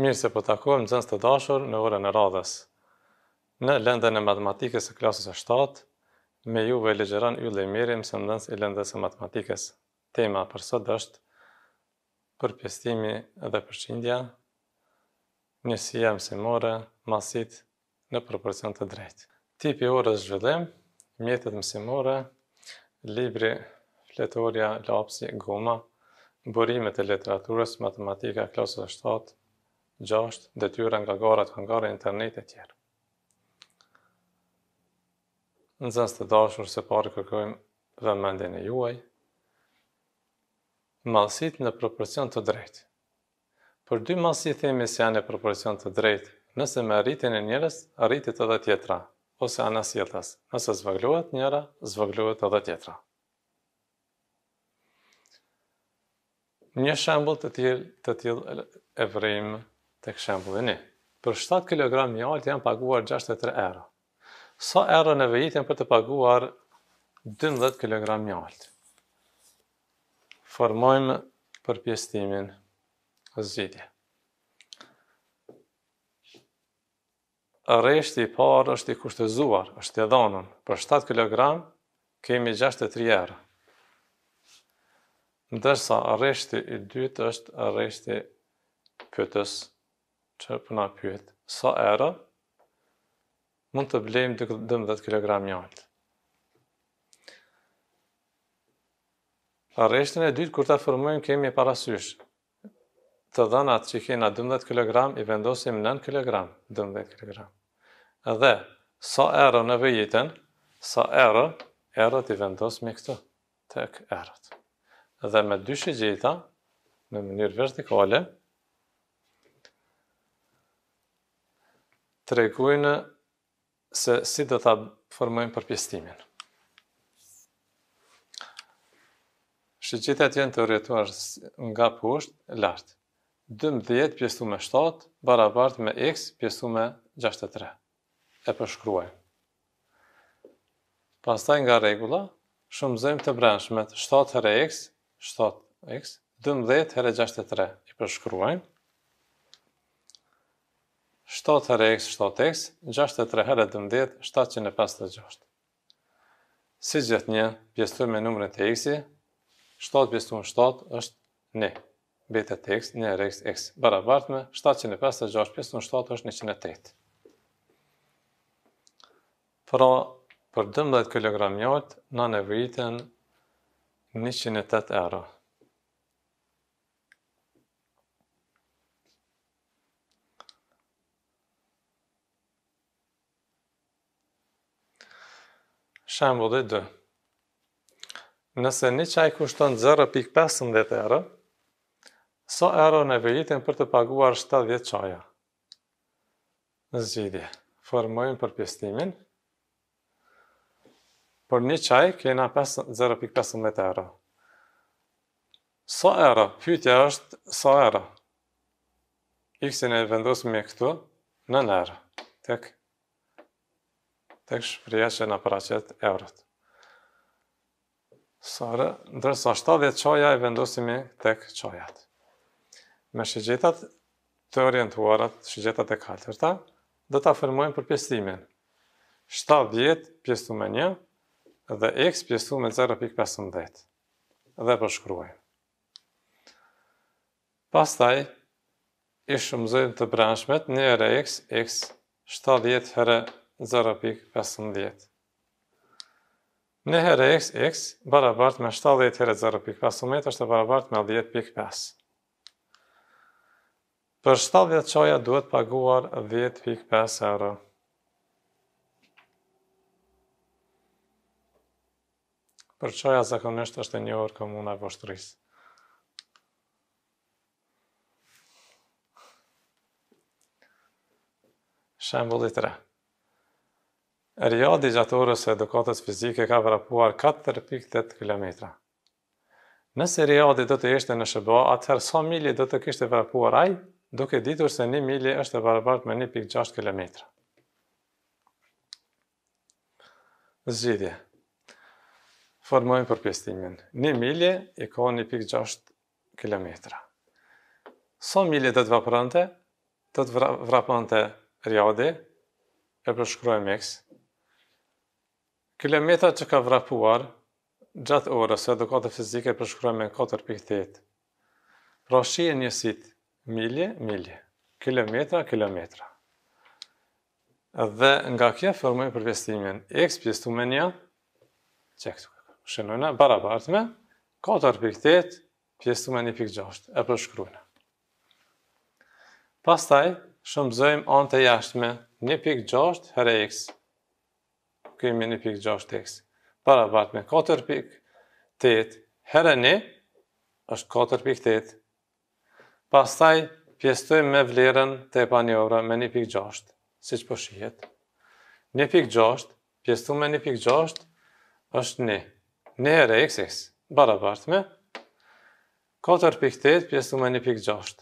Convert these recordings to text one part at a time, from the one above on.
Mirë se po takohem nxënës të dashur në orën e radhës. Në lëndën e matematikës së klasës 7, me juve legjeron Ylli Mirim, mësues i lëndës së matematikës. Tema për sot është përpjestimi dhe përqindja, njësia mësimore, masit në proporcion të drejt. Tipi orës zhvillim, mjetet mësimore, libri, fletoria, lapsi, goma, burimet e literaturës, matematika, klasës 7, gjasht, detyre nga garat, hangare, internet e tjerë. Në zënës të dashur, se pari kërkojmë dhe mëndin e juaj, malsit në proporcion të drejtë. Për dy malsit themi se janë në proporcion të drejtë, nëse me rritin e njëres, rritit edhe tjetra, ose anasjetas, nëse zvëgluat njëra, zvëgluat edhe tjetra. Një shambull të tjil, të tjil e vrejmë Tek këshembu dhe një, për 7 kg një janë paguar 63 euro. Sa euro në vejit janë për të paguar 12 kg një altë? Formojmë për pjestimin Reshti i parë është i kushtëzuar, është të dhonën. Për 7 kg kemi 63 euro. Ndërsa, rreshti i dytë është rreshti pëtës që përna pyet, sa era mund të blejmë 12 kg Pa Arreshtin e dytë, kur të formujmë, kemi e parasysh. Të dhënat që kena 12 kg, i vendosim 9 kg, 12 kg. Edhe, sa erë në vëjitën, sa erë, erët i vendosim i këtë, tek erët. Edhe me dy shëgjita, në mënyrë vertikale, të se si do ta formojmë përpjestimin. Shqyqitet jenë të rjetuar nga poshtë lartë. 12 pjestu me 7, barabart me x pjestu me 63. E përshkruaj. Pastaj nga regula, shumëzëm të brendshmet 7 hërë x, 7 x, 12 x 63. I përshkruajmë. 7x, 7x, 63 herët 12, 756. Si gjithë një, pjestu me numërën të x-i, 7 pjestu në 7 është 1. Betë të x, 1 rx, x, barabart me 756 pjestu në 7 është 108. Pra, për 12 kg jartë, në nevëjitën 108 euro. Shembo dhe dhe, Nëse një qaj kushton 0.15 euro, so euro në vëllitin për të paguar 70 qaja? Në zgjidhje, formojmë për pjestimin, për një qaj kena 0.15 euro. So euro, pytja është so euro. X-in e vendosëm e këtu, në nërë, tek tek shpreja që në paracet eurët. Sërë, ndërsa 70 qoja e vendosimi tek qojat. Me shëgjetat të orientuarat, shëgjetat e kalëtërta, dhe të afirmojmë për pjestimin. 70 pjestu me një, dhe x pjestu me 0.15. Dhe përshkruajmë. Po Pastaj, i shumëzojmë të branshmet, një x, x 70 herë 0.15. Në herë x, x, barabart me 70 herë 0.15, është barabart me 10.5. Për 70 qoja duhet paguar 10.5 euro. Për qoja zakonisht është një orë komuna vështërisë. Shembulli 3. Rjadi gjatorës e edukatës fizike ka vrapuar 4.8 km. Nëse rjadi do të ishte në shëba, atëherë sa mili do të kishte vrapuar aj, duke ditur se 1 mili është e barabart me 1.6 km. Zgjidje. Formojmë për pjestimin. 1 mili e ka 1.6 km. Sa mili do të vrapante? Do të vrapante rjadi, e përshkrojmë eksë. Kilometra që ka vrapuar gjatë orës e edukate fizike përshkruajme me 4.8. Pra shi e njësit milje, milje. Kilometra, kilometra. Dhe nga kja formuj përvestimin x pjestu me një, që këtu shenojna, barabartme, 4.8 pjestu me 1.6 e përshkruajme. Pastaj, shumëzojmë antë e jashtme 1.6 herë x kemi 1.6 tekst. Barabart me 4.8, herë një, është 4.8. Pastaj, pjestojmë me vlerën të e panjovra me 1.6, si që përshihet. 1.6, pjestu me 1.6, është një. Një herë e xx, barabart me 4.8, pjestu me 1.6.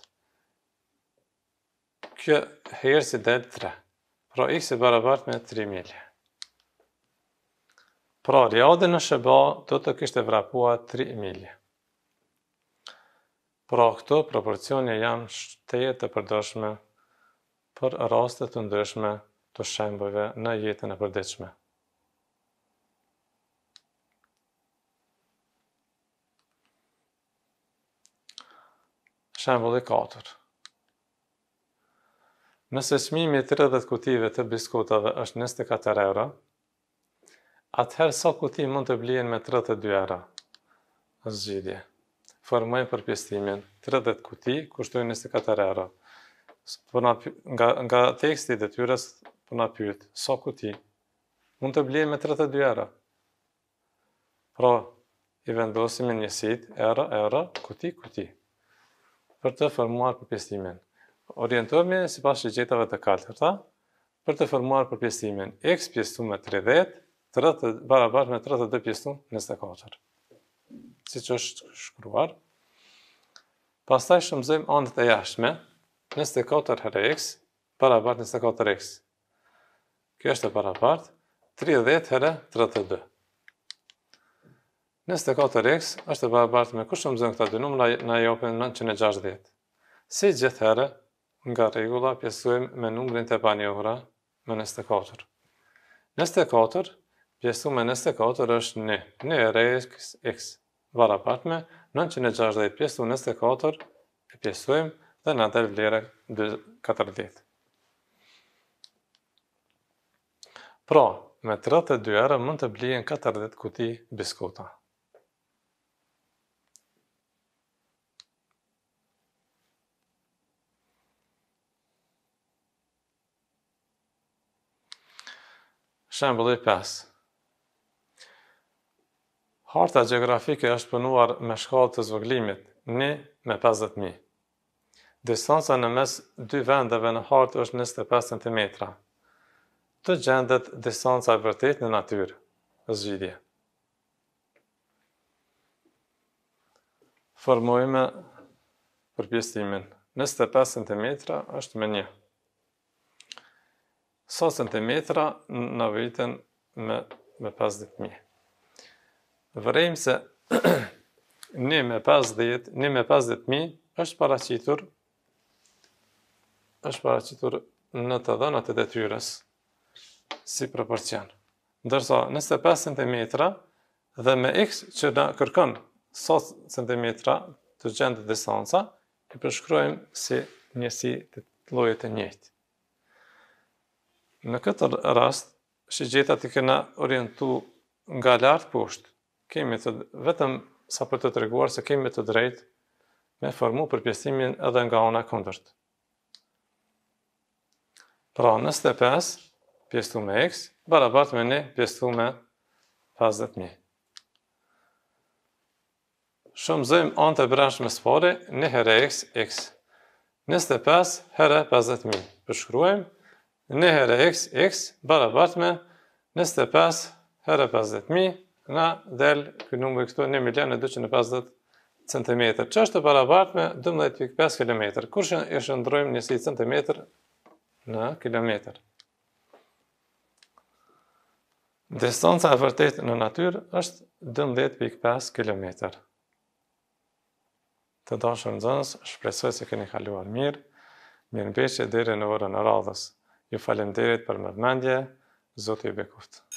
Kjo herë si delë 3. Pra x e barabart me 3 milje. Pra, riade në Sheba do të kishte vrapua 3 milje. Pra, këto proporcione janë shteje të përdoshme për rastet të ndryshme të shembëve në jetën e përdeqme. Shembol e 4. Nëse shmimi 30 kutive të biskutave është 24 euro, Atëherë, sa so kuti mund të blien me 32 era? Zgjidje. Formojnë për pjestimin. 30 kuti, kushtojnë 24 era. Puna, nga, nga teksti dhe tyres, përna po pyrit, sa so kuti? Mund të blien me 32 era? Pra, i vendosim e njësit, era, era, kuti, kuti. Për të formuar për pjestimin. Orientohemi si pas shëgjetave të kalëtërta, për të formuar për pjestimin. X pjestu me 30, 30 barabart me 32 pjesëtum në stekatër. Si që është shkruar. Pastaj shumëzëm andët e jashme në stekatër x barabart në stekatër x. Kjo është e barabart 30 herë 32. Në të e x është e barabart me kushë shumëzëm këta dy numëra në jopën 960. që në djetë. Si gjithë herë, nga regula pjesuem me numërin të panjohra, me nështë të 4. Nështë të pjesu me nëse katër është në, në e rejk x vara me, 960 pjesu nëse katër e pjesuim dhe në atër vlerë 40. Pra, me 32 erë mund të blijen 40 kuti biskota. Shembulli 5. Harta gjeografike është punuar me shkallë të zvoglimit, 1 me 50.000. Distanca në mes dy vendeve në hartë është 25 cm. Të gjendet distanca e vërtet në natyrë, zgjidhje. Formojme për pjestimin. 25 cm është me një. 100 cm në vëjten me, me 50.000 vërejmë se një me 50, një me 50.000 është paracitur, është paracitur në të dhënat e detyres si proporcion. Ndërsa, nëse 5 cm dhe me x që në kërkën sot cm të gjendë distanca, të përshkrojmë si njësi të lojët e njëjtë. Në këtë rast, shigjeta të këna orientu nga lartë poshtë, kemi të vetëm sa për të treguar se kemi të drejtë me formu për edhe nga ona këndërt. Pra, nësë të pes, pjestu me x, barabart me një pjestu me 50.000. Shumë zëjmë anë të brendshë me spori, një herë x, x. Nësë të pes, herë 50.000. Përshkruajmë, një herë x, x, barabart me nësë të pes, herë 50.000, nga del ky numër këtu 1 milion 250 cm. Që është të barabartë me 12.5 km. Kur e shëndrojmë njësi cm në km? Distanca e vërtet në natyrë është 12.5 km. Të dashëm nëzënës, shpresoj se keni kaluar mirë, mirë në dhere në orën e radhës. Ju falenderoj për mërmendje, zotë i bekuftë.